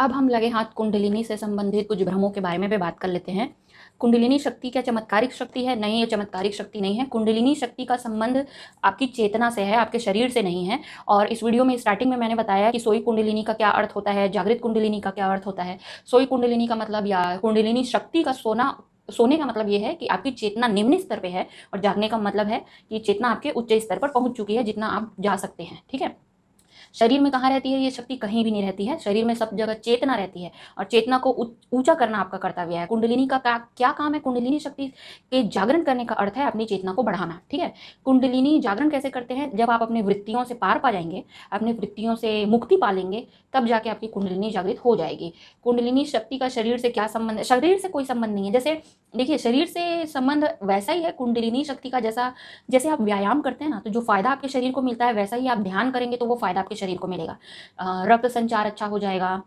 अब हम लगे हाथ कुंडलिनी से संबंधित कुछ भ्रमों के बारे में भी बात कर लेते हैं कुंडलिनी शक्ति क्या चमत्कारिक शक्ति है नहीं ये चमत्कारिक शक्ति नहीं है कुंडलिनी शक्ति का संबंध आपकी चेतना से है आपके शरीर से नहीं है और इस वीडियो में स्टार्टिंग में मैंने बताया कि सोई कुंडलिनी का क्या अर्थ होता है जागृत कुंडलिनी का क्या अर्थ होता है सोई कुंडलिनी का मतलब या कुंडलिनी शक्ति का सोना सोने का मतलब ये है कि आपकी चेतना निम्न स्तर पर है और जागने का मतलब है कि चेतना आपके उच्च स्तर पर पहुंच चुकी है जितना आप जा सकते हैं ठीक है शरीर में कहाँ रहती है ये शक्ति कहीं भी नहीं रहती है शरीर में सब जगह चेतना रहती है और चेतना को ऊंचा करना आपका कर्तव्य है कुंडलिनी का क्या, क्या काम है कुंडलिनी शक्ति के जागरण करने का अर्थ है अपनी चेतना को बढ़ाना ठीक है कुंडलिनी जागरण कैसे करते हैं जब आप अपने वृत्तियों से पार पा जाएंगे अपनी वृत्तियों से मुक्ति पा लेंगे तब जाके आपकी कुंडलिनी जागृत हो जाएगी कुंडलिनी शक्ति का शरीर से क्या संबंध शरीर से कोई संबंध नहीं है जैसे देखिए शरीर से संबंध वैसा ही है कुंडलिनी शक्ति का जैसा जैसे आप व्यायाम करते हैं ना तो जो फायदा आपके शरीर को मिलता है वैसा ही आप ध्यान करेंगे तो वो फायदा आपके शरीर को मिलेगा रक्त संचार अच्छा हो जाएगा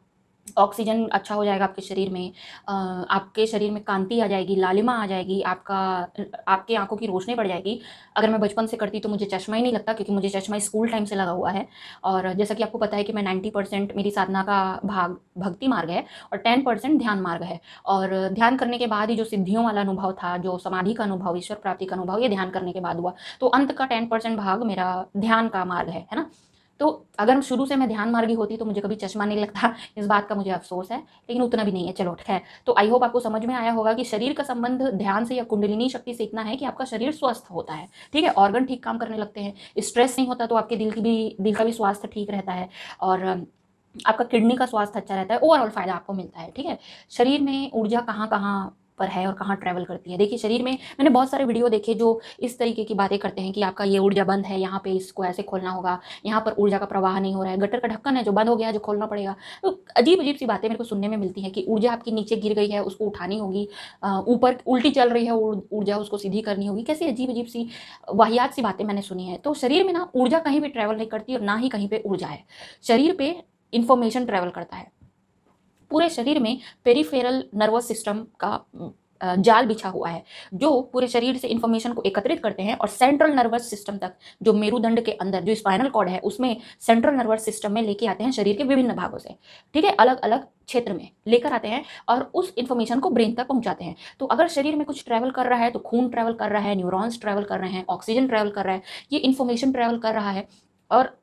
ऑक्सीजन अच्छा हो जाएगा आपके शरीर में आपके शरीर में कांति आ जाएगी लालिमा आ जाएगी आपका आपके आंखों की रोशनी बढ़ जाएगी अगर मैं बचपन से करती तो मुझे चश्मा ही नहीं लगता क्योंकि मुझे चश्मा स्कूल टाइम से लगा हुआ है और जैसा कि आपको पता है कि मैं नाइन्टी परसेंट मेरी साधना का भाग भक्ति मार्ग है और टेन परसेंट ध्यान मार्ग है और ध्यान करने के बाद ही जो सिद्धियों वाला अनुभव था जो समाधि का अनुभव ईश्वर प्राप्ति का अनुभव ये ध्यान करने के बाद हुआ तो अंत का टेन भाग मेरा ध्यान का मार्ग है है ना तो अगर शुरू से मैं ध्यान मार्गी होती तो मुझे कभी चश्मा नहीं लगता इस बात का मुझे अफसोस है लेकिन उतना भी नहीं है चलो खैर तो आई होप आपको समझ में आया होगा कि शरीर का संबंध ध्यान से या कुंडलिनी शक्ति से इतना है कि आपका शरीर स्वस्थ होता है ठीक है ऑर्गन ठीक काम करने लगते हैं स्ट्रेस नहीं होता तो आपके दिल की भी दिल का भी स्वास्थ्य ठीक रहता है और आपका किडनी का स्वास्थ्य अच्छा रहता है ओवरऑल फायदा आपको मिलता है ठीक है शरीर में ऊर्जा कहाँ कहाँ पर है और कहाँ ट्रैवल करती है देखिए शरीर में मैंने बहुत सारे वीडियो देखे जो इस तरीके की बातें करते हैं कि आपका ये ऊर्जा बंद है यहाँ पे इसको ऐसे खोलना होगा यहाँ पर ऊर्जा का प्रवाह नहीं हो रहा है गटर का ढक्कन है जो बंद हो गया है जो खोलना पड़ेगा तो अजीब अजीब सी बातें मेरे को सुनने में मिलती है कि ऊर्जा आपकी नीचे गिर गई है उसको उठानी होगी ऊपर उल्टी चल रही है ऊर्जा उसको सीधी करनी होगी कैसी अजीब अजीब सी वाहियात सी बातें मैंने सुनी है तो शरीर में ना ऊर्जा कहीं भी ट्रैवल नहीं करती और ना ही कहीं पर ऊर्जा है शरीर पर इन्फॉर्मेशन ट्रैवल करता है पूरे शरीर में पेरीफेरल नर्वस सिस्टम का जाल बिछा हुआ है जो पूरे शरीर से इंफॉर्मेशन को एकत्रित करते हैं और सेंट्रल नर्वस सिस्टम तक जो मेरुदंड के अंदर जो स्पाइनल कॉर्ड है उसमें सेंट्रल नर्वस सिस्टम में लेके आते हैं शरीर के विभिन्न भागों से ठीक है अलग अलग क्षेत्र में लेकर आते हैं और उस इन्फॉर्मेशन को ब्रेन तक पहुंचाते हैं तो अगर शरीर में कुछ ट्रैवल कर रहा है तो खून ट्रैवल कर रहा है न्यूरॉन्स ट्रैवल कर रहे हैं ऑक्सीजन ट्रैवल कर रहा है ये इन्फॉर्मेशन ट्रैवल कर रहा है और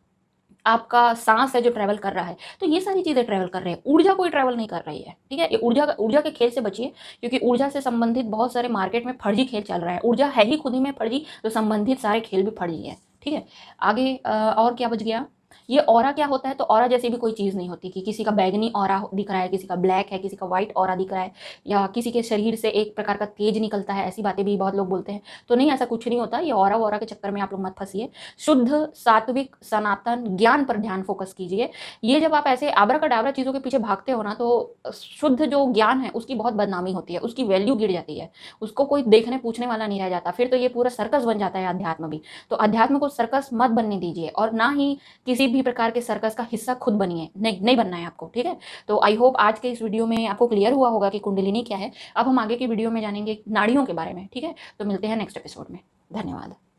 आपका सांस है जो ट्रैवल कर रहा है तो ये सारी चीज़ें ट्रैवल कर रहे हैं ऊर्जा कोई ट्रैवल नहीं कर रही है ठीक है ये ऊर्जा ऊर्जा के खेल से बचिए क्योंकि ऊर्जा से संबंधित बहुत सारे मार्केट में फर्जी खेल चल रहा है ऊर्जा है ही खुद ही में फर्जी तो संबंधित सारे खेल भी फर्जी हैं ठीक है आगे और क्या बच गया ये और क्या होता है तो और जैसी भी कोई चीज़ नहीं होती कि किसी का बैगनी और दिख रहा है किसी का ब्लैक है किसी का व्हाइट और दिख रहा है या किसी के शरीर से एक प्रकार का तेज निकलता है ऐसी बातें भी बहुत लोग बोलते हैं तो नहीं ऐसा कुछ नहीं होता ये और और के चक्कर में आप लोग मत फंसिए शुद्ध सात्विक सनातन ज्ञान पर ध्यान फोकस कीजिए ये जब आप ऐसे आबरा का चीज़ों के पीछे भागते हो ना तो शुद्ध जो ज्ञान है उसकी बहुत बदनामी होती है उसकी वैल्यू गिर जाती है उसको कोई देखने पूछने वाला नहीं रह जाता फिर तो ये पूरा सर्कस बन जाता है अध्यात्म भी तो अध्यात्म को सर्कस मत बनने दीजिए और ना ही किसी किसी भी प्रकार के सर्कस का हिस्सा खुद बनिए नहीं नहीं बनना है आपको ठीक है तो आई होप आज के इस वीडियो में आपको क्लियर हुआ होगा कि कुंडलिनी क्या है अब हम आगे की वीडियो में जानेंगे नाड़ियों के बारे में ठीक है तो मिलते हैं नेक्स्ट एपिसोड में धन्यवाद